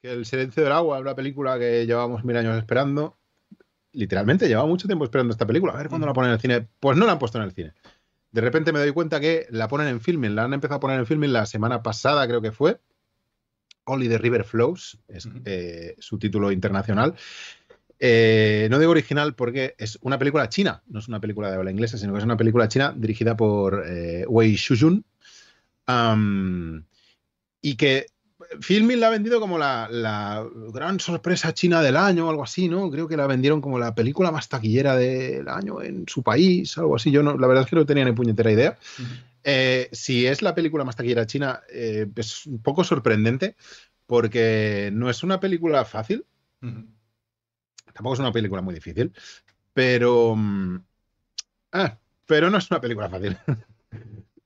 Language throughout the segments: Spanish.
que El silencio del agua, es una película que llevamos mil años esperando. Literalmente, llevaba mucho tiempo esperando esta película. A ver cuándo mm. la ponen en el cine. Pues no la han puesto en el cine. De repente me doy cuenta que la ponen en filming. La han empezado a poner en filming la semana pasada, creo que fue. Only the River Flows, es eh, su título internacional. Eh, no digo original porque es una película china, no es una película de habla inglesa, sino que es una película china dirigida por eh, Wei Shujun. y que Filmin la ha vendido como la, gran sorpresa china del año o algo así, ¿no? Creo que la vendieron como la película más taquillera del año en su país, algo así. Yo no, la verdad es que no tenía ni puñetera idea. Eh, si es la película más taquillera china, eh, es un poco sorprendente porque no es una película fácil. Tampoco es una película muy difícil, pero. Mm, ah, pero no es una película fácil.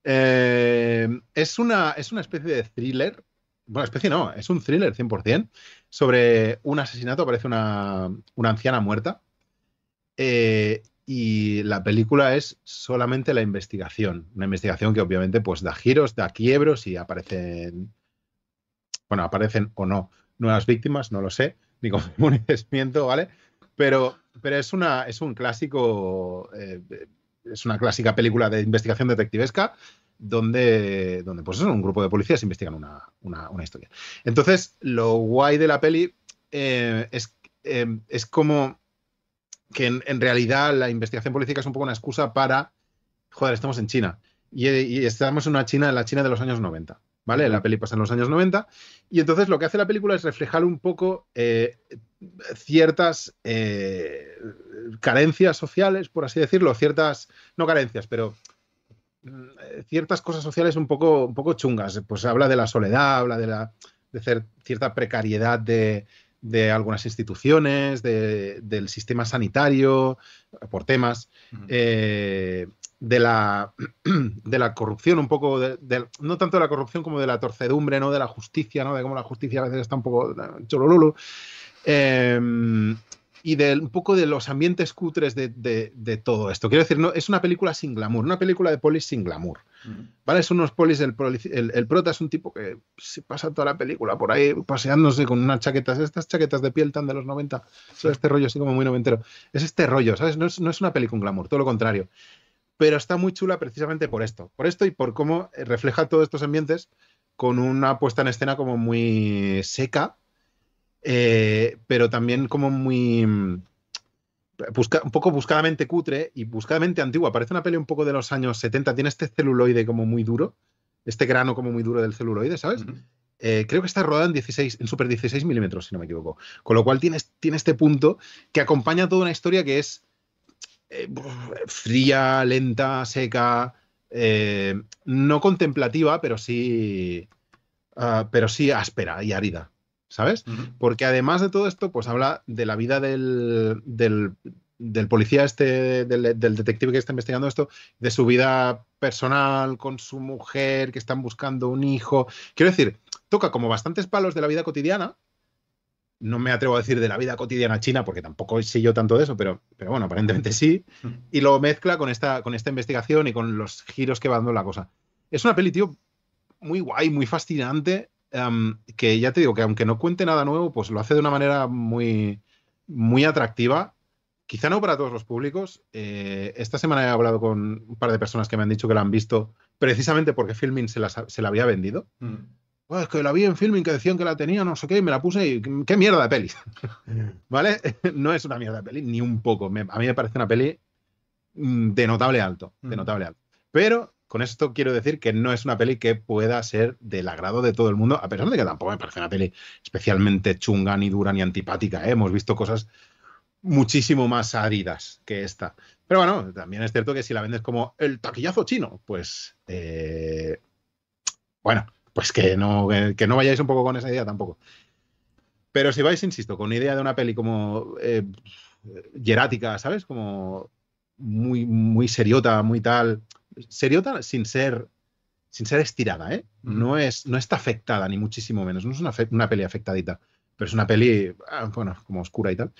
Eh, es, una, es una especie de thriller bueno, especie no, es un thriller 100% sobre un asesinato, aparece una, anciana muerta. Eh, y la película es solamente la investigación. Una investigación que obviamente pues da giros, da quiebros y aparecen. Bueno, aparecen o no nuevas víctimas, no lo sé, ni con ni desmiento, ¿vale? Pero, pero es, una, es un clásico. Eh, es una clásica película de investigación detectivesca donde, donde pues un grupo de policías investigan una, historia. Entonces, lo guay de la peli eh, eh, es, como que en, realidad la investigación política es un poco una excusa para, joder, estamos en China y, estamos en una China, la China de los años 90. ¿Vale? La peli pasa en los años 90 y entonces lo que hace la película es reflejar un poco eh, ciertas carencias sociales, por así decirlo, ciertas, no carencias, pero ciertas cosas sociales un poco, un poco chungas. Pues habla de la soledad, habla de, la, de cierta precariedad de, de algunas instituciones, del sistema sanitario, por temas, eh, de, la, de la corrupción, un poco, no tanto de la corrupción como de la torcedumbre, ¿no? de la justicia, ¿no? de cómo la justicia a veces está un poco eh, cholololo. Em, y de un poco de los ambientes cutres de, de, todo esto. Quiero decir, no, es una película sin glamour, una película de polis sin glamour. ¿Vale? Son unos polis, el, el, el prota es un tipo que se pasa toda la película por ahí paseándose con unas chaquetas, estas chaquetas de piel tan de los 90, este rollo así como muy noventero. Es este rollo, ¿sabes? No es, no es una película con glamour, todo lo contrario. Pero está muy chula precisamente por esto, por esto y por cómo eh, refleja todos estos ambientes con una puesta en escena como muy seca, eh, pero también como muy... Mm, un poco buscadamente cutre y buscadamente antigua. Parece una peli un poco de los años 70. Tiene este celuloide como muy duro, este grano como muy duro del celuloide, ¿sabes? Eh, creo que está rodada en 16, en super 16 milímetros, si no me equivoco. Con lo cual tiene, tiene este punto que acompaña toda una historia que es eh, fría, lenta, seca, no contemplativa, pero sí, ah, pero sí áspera y árida. ¿sabes? Porque además de todo esto, pues habla de la vida del, policía este, del, detective que está investigando esto, de su vida personal con su mujer, que están buscando un hijo. Quiero decir, toca como bastantes palos de la vida cotidiana. No me atrevo a decir de la vida cotidiana china, porque tampoco sé yo tanto de eso, pero, bueno, aparentemente sí. Y lo mezcla con esta, con esta investigación y con los giros que va dando la cosa. Es una peli, tío, muy guay, muy fascinante que ya te digo que aunque no cuente nada nuevo, pues lo hace de una manera muy, muy atractiva. Quizá no para todos los públicos. Eh, esta semana he hablado con un par de personas que me han dicho que la han visto precisamente porque Filmin se la, se la había vendido. pues es que la vi en Filmin que decían que la tenía, no sé qué, y me la puse y qué mierda de peli. ¿Vale? no es una mierda de peli, ni un poco. a mí me parece una peli mm, de notable alto, de mm. notable alto. Pero con esto quiero decir que no es una peli que pueda ser del agrado de todo el mundo, a pesar de que tampoco me parece una peli especialmente chunga, ni dura, ni antipática. ¿eh? Hemos visto cosas muchísimo más áridas que esta. Pero bueno, también es cierto que si la vendes como el taquillazo chino, pues... Eh, bueno, pues que no, no vayáis un poco con esa idea tampoco. Pero si vais, insisto, con idea de una peli como... Eh, eh ¿sabes? Como muy, muy seriota, muy tal. Seriota sin ser, sin ser estirada, ¿eh? no, es, no está afectada, ni muchísimo menos. No es una, una peli afectadita, pero es una peli, ah, bueno, como oscura y tal.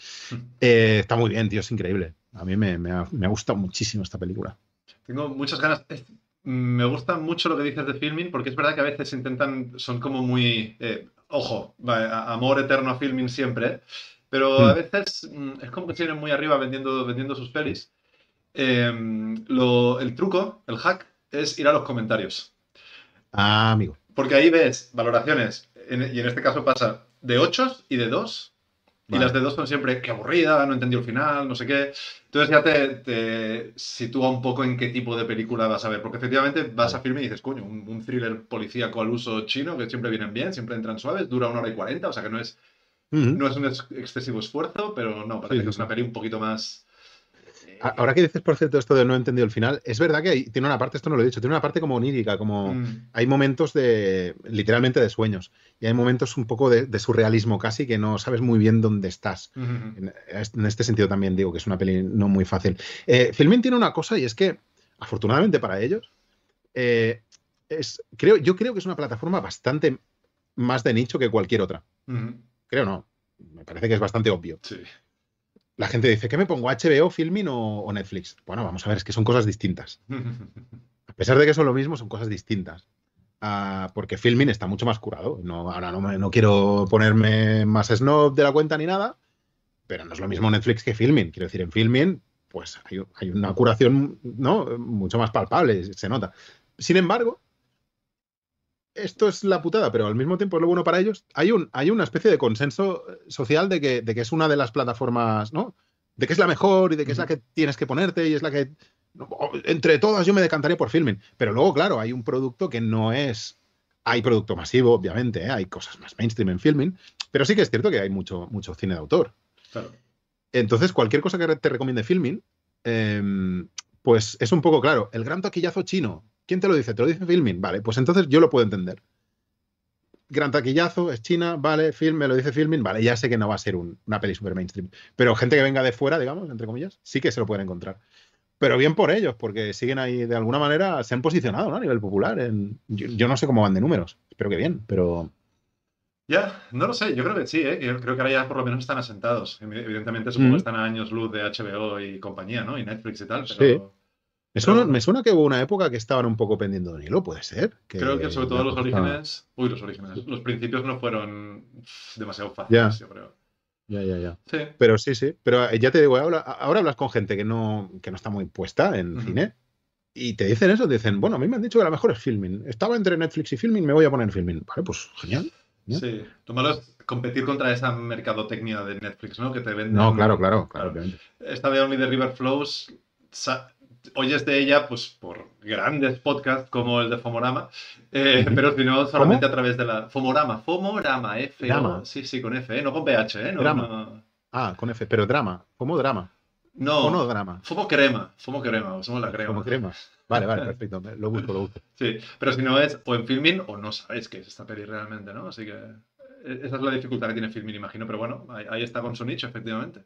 Eh, está muy bien, tío, es increíble. A mí me, me, ha, me gustado muchísimo esta película. Tengo muchas ganas. Me gusta mucho lo que dices de filming, porque es verdad que a veces intentan, son como muy, eh, ojo, amor eterno a filming siempre, pero a hmm. veces mm, es como que tienen muy arriba vendiendo, vendiendo sus pelis. Em, el truco, el hack, es ir a los comentarios. Ah, amigo. Porque ahí ves valoraciones, y en este caso pasa de 8 y de 2. Y las de dos son siempre, qué aburrida, no entendí el final, no sé qué. Entonces ya te, sitúa un poco en qué tipo de película vas a ver. Porque efectivamente vas a firme y dices, coño, un, thriller policíaco al uso chino, que siempre vienen bien, siempre entran suaves, dura una hora y cuarenta, o sea que no es, no es un excesivo esfuerzo, pero no, parece que es una peli un poquito más Ahora que dices, por cierto, esto de no he entendido el final, es verdad que tiene una parte, esto no lo he dicho, tiene una parte como onírica, como mm. hay momentos de, literalmente de sueños, y hay momentos un poco de, surrealismo casi que no sabes muy bien dónde estás. Mm, mm, en, este sentido también digo que es una peli no muy fácil. Eh, Filmin tiene una cosa y es que, afortunadamente para ellos, eh, es, creo, yo creo que es una plataforma bastante más de nicho que cualquier otra. Creo no, me parece que es bastante obvio. Sí la gente dice, ¿qué me pongo? ¿HBO, Filmin o, o, Netflix? Bueno, vamos a ver, es que son cosas distintas. A pesar de que son lo mismo, son cosas distintas. Ah, porque Filmin está mucho más curado. No, ahora no, no, quiero ponerme más snob de la cuenta ni nada, pero no es lo mismo Netflix que Filmin. Quiero decir, en Filmin, pues hay, hay una curación ¿no? mucho más palpable, se nota. Sin embargo, esto es la putada, pero al mismo tiempo es lo bueno para ellos. Hay, un, hay una especie de consenso eh, social de que, de que es una de las plataformas, ¿no? De que es la mejor y de que es la que tienes que ponerte y es la que... Entre todas yo me decantaría por filming. Pero luego, claro, hay un producto que no es... Hay producto masivo, obviamente, ¿eh? hay cosas más mainstream en filming, pero sí que es cierto que hay mucho, mucho cine de autor. Entonces, cualquier cosa que te recomiende filming, em, pues es un poco claro. El gran taquillazo chino, ¿Quién te lo dice? ¿Te lo dice Filmin? Vale, pues entonces yo lo puedo entender. Gran taquillazo, es China, vale, Filmin, lo dice Filmin, vale, ya sé que no va a ser una peli super mainstream. Pero gente que venga de fuera, digamos, entre comillas, sí que se lo pueden encontrar. Pero bien por ellos, porque siguen ahí, de alguna manera, se han posicionado a nivel popular. yo, no sé cómo van de números, espero que bien, pero... Ya, no lo sé, yo creo que sí, ¿eh? creo que ahora ya por lo menos están asentados. Evidentemente supongo mm. que están a años luz de HBO y compañía, ¿no? Y Netflix y tal, pero... Me suena, que hubo una época que estaban un poco pendiendo de Nilo, puede ser. creo que sobre todo los orígenes. Uy, los orígenes. Los principios no fueron demasiado fáciles, yo creo. Ya, ya, ya. Pero sí, sí. Pero eh, ya te digo, ahora, hablas con gente que no, no está muy puesta en cine y te dicen eso. Te dicen, bueno, a mí me han dicho que la mejor es filming. Estaba entre Netflix y filming, me voy a poner filming. Vale, pues genial. Sí. Tú malo es competir contra esa mercadotecnia de Netflix, ¿no? Que te venden. No, claro, claro, claro. Esta de Only the River Flows oyes de ella pues por grandes podcasts como el de Fomorama, eh, pero si no, solamente a través de la. Fomorama, Fomorama, F. Sí, sí, con F, ¿eh? no con PH, ¿eh? No, Ah, con F, pero drama, como drama. No, no drama. Fomo crema, fomo crema, somos la crema. Fomo crema. Vale, vale, perfecto, lo busco, lo busco. Sí, pero si no es o en filming o no sabéis qué es esta peli realmente, ¿no? Así que eh, esa es la dificultad que tiene filming, imagino, pero bueno, ahí está con su nicho, efectivamente.